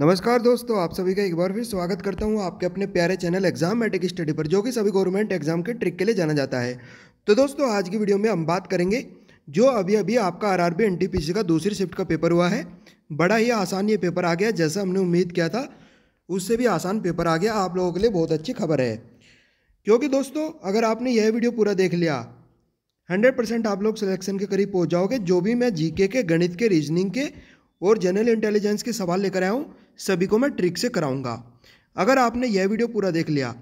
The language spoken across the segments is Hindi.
नमस्कार दोस्तों आप सभी का एक बार फिर स्वागत करता हूं आपके अपने प्यारे चैनल एग्जाम मेटिक स्टडी पर जो कि सभी गवर्नमेंट एग्जाम के ट्रिक के लिए जाना जाता है तो दोस्तों आज की वीडियो में हम बात करेंगे जो अभी अभी आपका आर आर का दूसरी शिफ्ट का पेपर हुआ है बड़ा ही आसान ये पेपर आ गया जैसा हमने उम्मीद किया था उससे भी आसान पेपर आ गया आप लोगों के लिए बहुत अच्छी खबर है क्योंकि दोस्तों अगर आपने यह वीडियो पूरा देख लिया हंड्रेड परसेंट आप लोग सिलेक्शन के करीब पहुंच जाओगे जो भी मैं जीके के गणित के रीजनिंग के और जनरल इंटेलिजेंस के सवाल लेकर आया हूँ सभी को मैं ट्रिक से कराऊंगा अगर आपने यह वीडियो पूरा देख लिया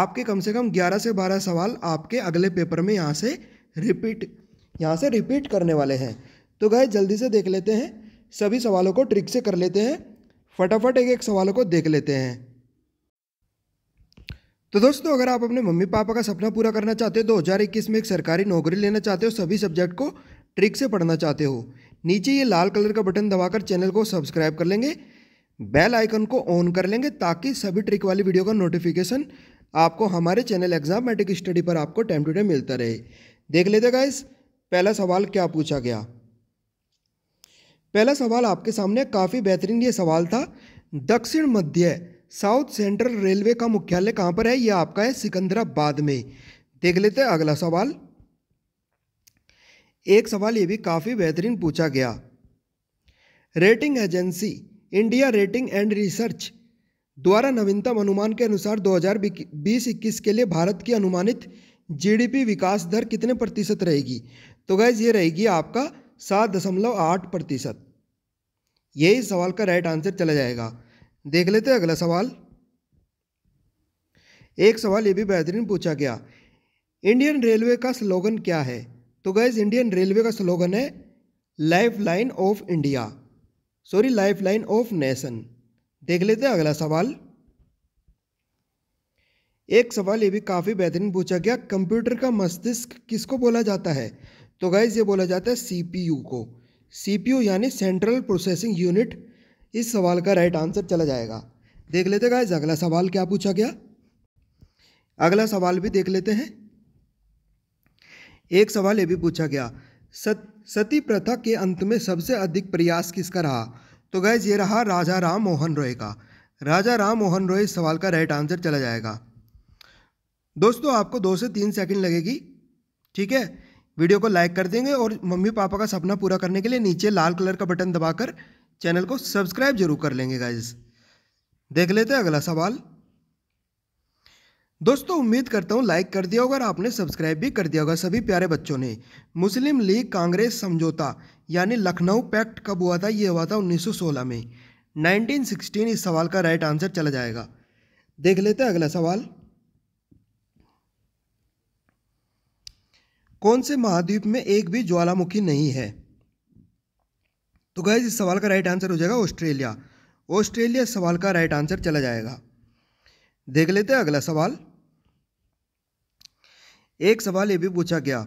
आपके कम से कम 11 से 12 सवाल आपके अगले पेपर में यहाँ से रिपीट यहाँ से रिपीट करने वाले हैं तो गए जल्दी से देख लेते हैं सभी सवालों को ट्रिक से कर लेते हैं फटाफट एक एक सवालों को देख लेते हैं तो दोस्तों अगर आप अपने मम्मी पापा का सपना पूरा करना चाहते हो 2021 में एक सरकारी नौकरी लेना चाहते हो सभी सब्जेक्ट को ट्रिक से पढ़ना चाहते हो नीचे ये लाल कलर का बटन दबाकर चैनल को सब्सक्राइब कर लेंगे बेल आइकन को ऑन कर लेंगे ताकि सभी ट्रिक वाली वीडियो का नोटिफिकेशन आपको हमारे चैनल एग्जाम स्टडी पर आपको टाइम टू टाइम मिलता रहे देख लेते गाइस पहला सवाल क्या पूछा गया पहला सवाल आपके सामने काफ़ी बेहतरीन ये सवाल था दक्षिण मध्य साउथ सेंट्रल रेलवे का मुख्यालय कहाँ पर है यह आपका है सिकंदराबाद में देख लेते हैं अगला सवाल एक सवाल ये भी काफ़ी बेहतरीन पूछा गया rating agency India rating and research द्वारा नवीनतम अनुमान के अनुसार 2020-21 के लिए भारत की अनुमानित जीडीपी विकास दर कितने प्रतिशत रहेगी तो गैज ये रहेगी आपका सात दशमलव आठ प्रतिशत यही सवाल का राइट आंसर चला जाएगा देख लेते हैं अगला सवाल एक सवाल ये भी बेहतरीन पूछा गया इंडियन रेलवे का स्लोगन क्या है तो गैज इंडियन रेलवे का स्लोगन है life line of India sorry life line of nation देख लेते हैं अगला सवाल एक सवाल ये भी काफ़ी बेहतरीन पूछा गया कंप्यूटर का मस्तिष्क किसको बोला जाता है तो गाइज ये बोला जाता है सीपीयू को सीपीयू यानी सेंट्रल प्रोसेसिंग यूनिट इस सवाल का राइट आंसर चला जाएगा देख लेते गाइज अगला सवाल क्या पूछा गया अगला सवाल भी देख लेते हैं एक सवाल ये भी पूछा गया सत्य सती प्रथा के अंत में सबसे अधिक प्रयास किसका रहा तो गैज ये रहा राजा राम मोहन रॉय का राजा राम मोहन रॉय इस सवाल का राइट आंसर चला जाएगा दोस्तों आपको दो से तीन सेकंड लगेगी ठीक है वीडियो को लाइक कर देंगे और मम्मी पापा का सपना पूरा करने के लिए नीचे लाल कलर का बटन दबाकर चैनल को सब्सक्राइब जरूर कर लेंगे गाइज देख लेते हैं अगला सवाल दोस्तों उम्मीद करता हूँ लाइक कर दिया होगा और आपने सब्सक्राइब भी कर दिया होगा सभी प्यारे बच्चों ने मुस्लिम लीग कांग्रेस समझौता यानी लखनऊ पैक्ट कब हुआ था ये हुआ था 1916 में 1916 इस सवाल का राइट आंसर चला जाएगा देख लेते हैं अगला सवाल कौन से महाद्वीप में एक भी ज्वालामुखी नहीं है तो गैस इस सवाल का राइट आंसर हो जाएगा ऑस्ट्रेलिया ऑस्ट्रेलिया सवाल का राइट आंसर चला जाएगा देख लेते हैं अगला सवाल एक सवाल ये भी पूछा गया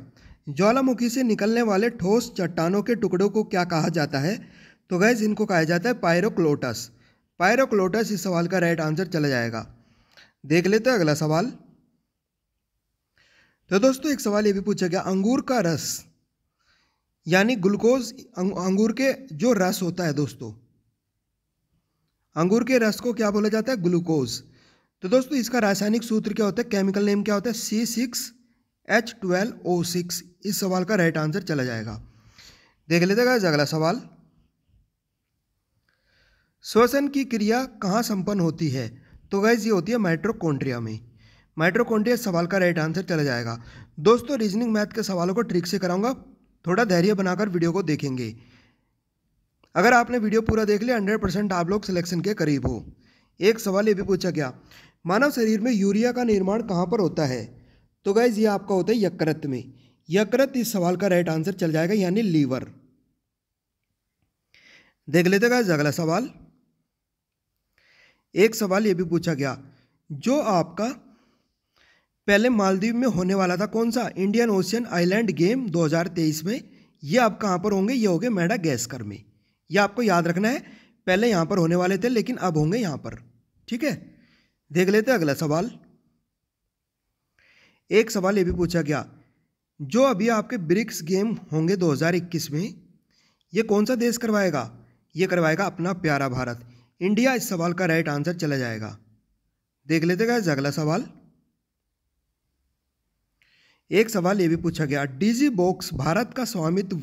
ज्वालामुखी से निकलने वाले ठोस चट्टानों के टुकड़ों को क्या कहा जाता है तो गैस इनको कहा जाता है पायरोक्लोटस पायरोक्लोटस इस सवाल का राइट आंसर चला जाएगा देख लेते हैं अगला सवाल तो दोस्तों एक सवाल ये भी पूछा गया अंगूर का रस यानी ग्लूकोज अंगूर के जो रस होता है दोस्तों अंगूर के रस को क्या बोला जाता है ग्लूकोज तो दोस्तों इसका रासायनिक सूत्र क्या होता है केमिकल नेम क्या होता है C six H twelve O six इस सवाल का राइट आंसर चला जाएगा देख लेते हैं अगला सवाल श्वसन की क्रिया कहाँ संपन्न होती है तो गैस ये होती है माइट्रोकोन्ट्रिया में माइट्रोकोन्ट्रिया सवाल का राइट आंसर चला जाएगा दोस्तों रीजनिंग मैथ के सवालों को ट्रिक से कराऊंगा थोड़ा धैर्य बनाकर वीडियो को देखेंगे अगर आपने वीडियो पूरा देख लिया हंड्रेड परसेंट आप लोग सिलेक्शन के करीब हो एक सवाल ये भी पूछा गया मानव शरीर में यूरिया का निर्माण कहाँ पर होता है तो गाइज ये आपका होता है यकृत में यकृत इस सवाल का राइट आंसर चल जाएगा यानी लीवर देख लेते गाइज अगला सवाल एक सवाल ये भी पूछा गया जो आपका पहले मालदीव में होने वाला था कौन सा इंडियन ओशियन आइलैंड गेम 2023 में ये आप कहाँ पर होंगे ये होंगे मैडा गैसकर में यह आपको याद रखना है पहले यहाँ पर होने वाले थे लेकिन अब होंगे यहाँ पर ठीक है देख लेते अगला सवाल एक सवाल ये भी पूछा गया जो अभी आपके ब्रिक्स गेम होंगे 2021 में ये कौन सा देश करवाएगा ये करवाएगा अपना प्यारा भारत इंडिया इस सवाल का राइट आंसर चला जाएगा देख लेते गए अगला सवाल एक सवाल ये भी पूछा गया डीजी बॉक्स भारत का स्वामित्व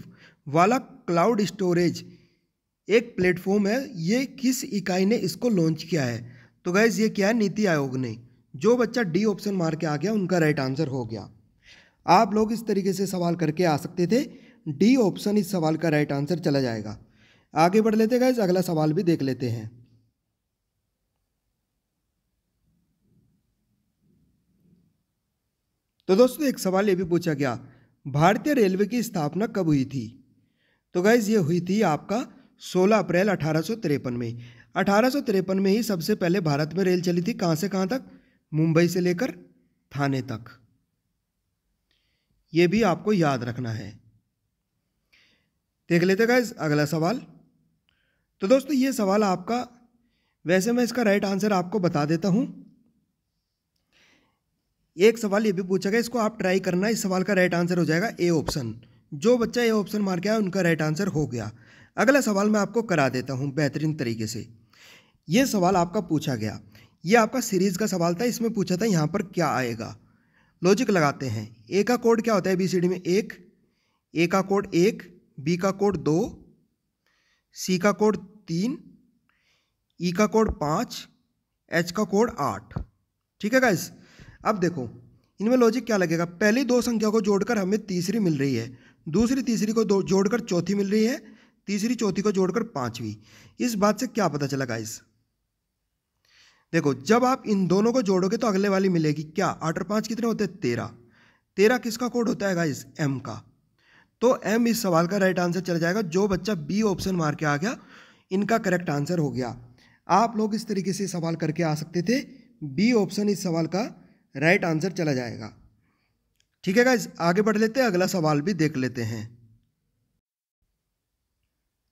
वाला क्लाउड स्टोरेज एक प्लेटफॉर्म है ये किस इकाई ने इसको लॉन्च किया है तो गैस ये क्या है नीति आयोग ने जो बच्चा डी ऑप्शन मार के आ गया उनका राइट आंसर हो गया आप लोग इस तरीके से सवाल करके आ सकते थे डी ऑप्शन इस सवाल का राइट आंसर चला जाएगा आगे बढ़ लेते गए अगला सवाल भी देख लेते हैं तो दोस्तों एक सवाल ये भी पूछा गया भारतीय रेलवे की स्थापना कब हुई थी तो गैज़ ये हुई थी आपका 16 अप्रैल अठारह में अठारह में ही सबसे पहले भारत में रेल चली थी कहाँ से कहाँ तक मुंबई से लेकर थाने तक ये भी आपको याद रखना है देख लेते गाइज अगला सवाल तो दोस्तों ये सवाल आपका वैसे मैं इसका राइट आंसर आपको बता देता हूँ एक सवाल ये भी पूछा गया इसको आप ट्राई करना इस सवाल का राइट आंसर हो जाएगा ए ऑप्शन जो बच्चा ए ऑप्शन मार के आया उनका राइट आंसर हो गया अगला सवाल मैं आपको करा देता हूँ बेहतरीन तरीके से ये सवाल आपका पूछा गया ये आपका सीरीज़ का सवाल था इसमें पूछा था यहाँ पर क्या आएगा लॉजिक लगाते हैं ए का कोड क्या होता है बी सी डी में एक ए का कोड एक बी का कोड दो सी का कोड तीन ई e का कोड पाँच एच का कोड आठ ठीक है गाइस अब देखो इनमें लॉजिक क्या लगेगा पहली दो संख्या को जोड़कर हमें तीसरी मिल रही है दूसरी तीसरी को दो जोड़कर चौथी मिल रही है तीसरी चौथी को जोड़कर पांचवी इस बात से क्या पता चला गाइस देखो जब आप इन दोनों को जोड़ोगे तो अगले वाली मिलेगी क्या आठ और पाँच कितने होते हैं तेरह तेरह किसका कोड होता है गाइस एम का तो एम इस सवाल का राइट आंसर चला जाएगा जो बच्चा बी ऑप्शन मार के आ गया इनका करेक्ट आंसर हो गया आप लोग इस तरीके से सवाल करके आ सकते थे बी ऑप्शन इस सवाल का राइट आंसर चला जाएगा ठीक है गाइज आगे बढ़ लेते हैं अगला सवाल भी देख लेते हैं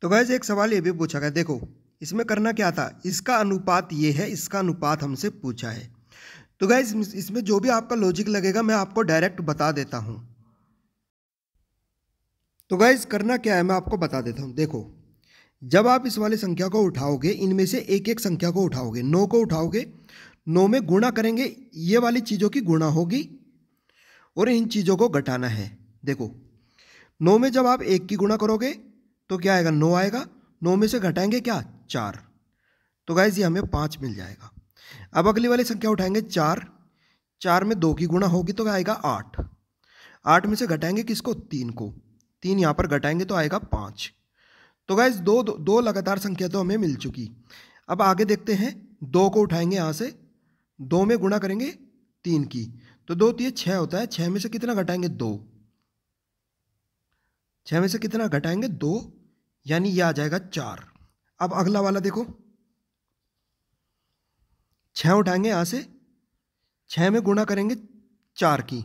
तो गाइज एक सवाल ये भी पूछा गया देखो इसमें करना क्या था इसका अनुपात ये है इसका अनुपात हमसे पूछा है तो गाइज इसमें जो भी आपका लॉजिक लगेगा मैं आपको डायरेक्ट बता देता हूँ तो गाइज करना क्या है मैं आपको बता देता हूँ देखो जब आप इस वाली संख्या को उठाओगे इनमें से एक एक संख्या को उठाओगे नौ को उठाओगे नौ में गुणा करेंगे ये वाली चीज़ों की गुणा होगी और इन चीज़ों को घटाना है देखो नौ में जब आप एक की गुणा करोगे तो क्या आएगा नौ आएगा नौ में से घटाएंगे क्या चार तो गाइज ये हमें पाँच मिल जाएगा अब अगली वाली संख्या उठाएंगे चार चार में दो की गुणा होगी तो आएगा आठ आठ में से घटाएंगे किसको तीन को तीन यहाँ पर घटाएंगे तो आएगा पाँच तो गाइज दो, दो दो लगातार संख्या तो हमें मिल चुकी अब आगे देखते हैं दो को उठाएंगे यहाँ से दो में गुणा करेंगे तीन की तो दो तीन तो छः होता है छः में से कितना घटाएंगे दो छः में से कितना घटाएंगे दो यानी यह आ जाएगा चार अब अगला वाला देखो छः उठाएंगे यहाँ से छः में गुणा करेंगे चार की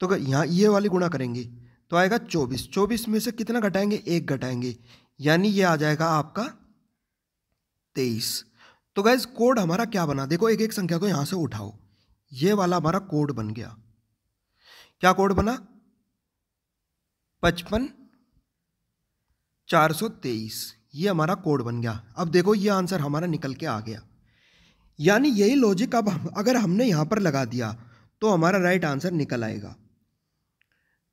तो यहाँ ये वाली गुणा करेंगे तो आएगा चौबीस चौबीस में से कितना घटाएंगे एक घटाएंगे यानी ये आ जाएगा आपका तेईस तो गैस कोड हमारा क्या बना देखो एक एक संख्या को यहाँ से उठाओ ये वाला हमारा कोड बन गया क्या कोड बना पचपन चार सौ तेईस ये हमारा कोड बन गया अब देखो ये आंसर हमारा निकल के आ गया यानी यही लॉजिक अब हम अगर हमने यहाँ पर लगा दिया तो हमारा राइट आंसर निकल आएगा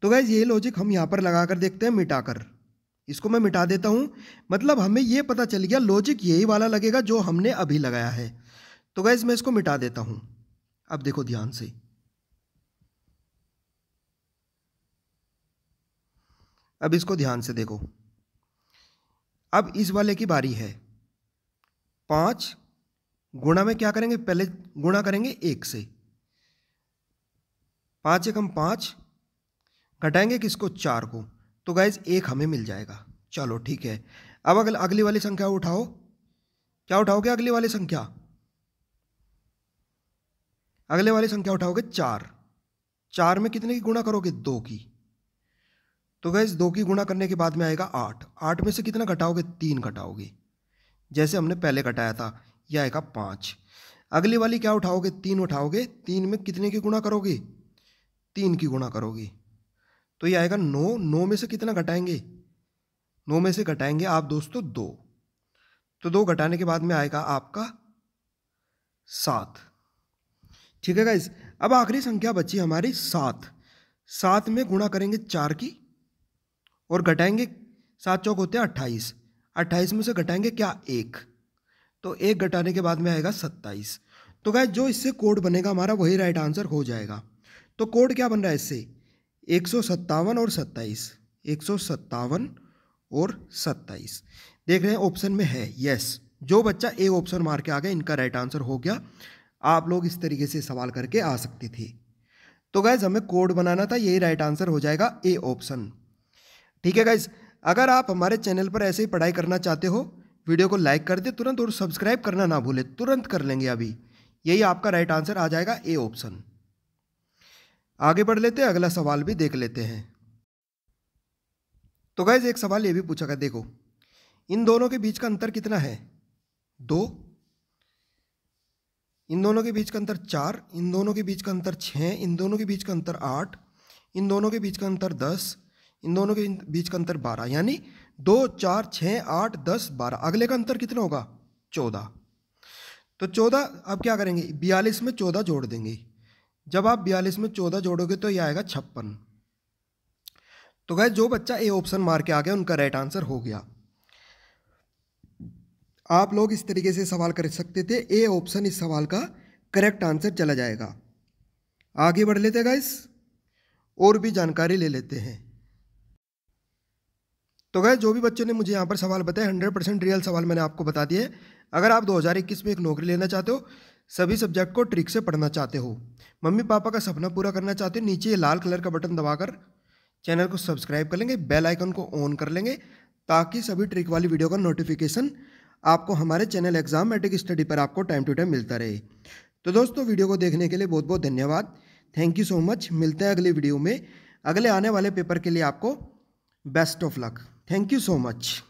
तो गैज़ यही लॉजिक हम यहाँ पर लगा कर देखते हैं मिटाकर इसको मैं मिटा देता हूँ मतलब हमें ये पता चल गया लॉजिक यही वाला लगेगा जो हमने अभी लगाया है तो गैज़ मैं इसको मिटा देता हूँ अब देखो ध्यान से अब इसको ध्यान से देखो अब इस वाले की बारी है पांच गुणा में क्या करेंगे पहले गुणा करेंगे एक से पांच एकम पांच घटाएंगे किसको चार को तो गाइज एक हमें मिल जाएगा चलो ठीक है अब अगल अगली वाली संख्या उठाओ क्या उठाओगे अगली वाली संख्या अगले वाली संख्या उठाओगे चार चार में कितने की गुणा करोगे दो की तो गैस दो की गुणा करने के बाद में आएगा आठ आठ में से कितना घटाओगे तीन घटाओगे जैसे हमने पहले घटाया था यह आएगा पाँच अगली वाली क्या उठाओगे तीन उठाओगे तीन में कितने की गुणा करोगे तीन की गुणा करोगे तो ये आएगा नौ नौ में से कितना घटाएंगे नौ में से घटाएंगे आप दोस्तों दो तो दो घटाने के बाद में आएगा आपका सात ठीक है गाइज अब आखिरी संख्या बची हमारी सात सात में गुणा करेंगे चार की और घटाएंगे सात चौक होते हैं अट्ठाईस अट्ठाईस में से घटाएंगे क्या एक तो एक घटाने के बाद में आएगा सत्ताईस तो गाय जो इससे कोड बनेगा हमारा वही राइट आंसर हो जाएगा तो कोड क्या बन रहा है इससे एक सौ सत्तावन और सत्ताईस एक सौ सत्तावन और सत्ताईस देख रहे हैं ऑप्शन में है यस जो बच्चा ए ऑप्शन मार के आ गया इनका राइट आंसर हो गया आप लोग इस तरीके से सवाल करके आ सकते थे तो गैज हमें कोड बनाना था यही राइट आंसर हो जाएगा ए ऑप्शन ठीक है गाइज अगर आप हमारे चैनल पर ऐसे ही पढ़ाई करना चाहते हो वीडियो को लाइक कर दे तुरंत और सब्सक्राइब करना ना भूले तुरंत कर लेंगे अभी यही आपका राइट आंसर आ जाएगा ए ऑप्शन आगे बढ़ लेते हैं अगला सवाल भी देख लेते हैं तो गाइज एक सवाल ये भी पूछा गया देखो इन दोनों के बीच का अंतर कितना है दो इन दोनों के बीच का अंतर चार इन दोनों के बीच का अंतर छः इन दोनों के बीच का अंतर आठ इन दोनों के बीच का अंतर दस इन दोनों के बीच का अंतर बारह यानी दो चार छः आठ दस बारह अगले का अंतर कितना होगा चौदह तो चौदह अब क्या करेंगे बयालीस में चौदह जोड़ देंगे जब आप बयालीस में चौदह जोड़ोगे तो यह आएगा छप्पन तो गए जो बच्चा ए ऑप्शन मार के आ गया उनका राइट आंसर हो गया आप लोग इस तरीके से सवाल कर सकते थे ए ऑप्शन इस सवाल का करेक्ट आंसर चला जाएगा आगे बढ़ लेते गाइस और भी जानकारी ले लेते हैं तो गए जो भी बच्चों ने मुझे यहाँ पर सवाल बताए हंड्रेड परसेंट रियल सवाल मैंने आपको बता दिए अगर आप 2021 में एक नौकरी लेना चाहते हो सभी सब्जेक्ट को ट्रिक से पढ़ना चाहते हो मम्मी पापा का सपना पूरा करना चाहते हो नीचे लाल कलर का बटन दबाकर चैनल को सब्सक्राइब कर लेंगे बेल आइकन को ऑन कर लेंगे ताकि सभी ट्रिक वाली वीडियो का नोटिफिकेशन आपको हमारे चैनल एग्जाम मेट्रिक स्टडी पर आपको टाइम टू टाइम मिलता रहे तो दोस्तों वीडियो को देखने के लिए बहुत बहुत धन्यवाद थैंक यू सो मच मिलते हैं अगले वीडियो में अगले आने वाले पेपर के लिए आपको best of luck Thank you so much.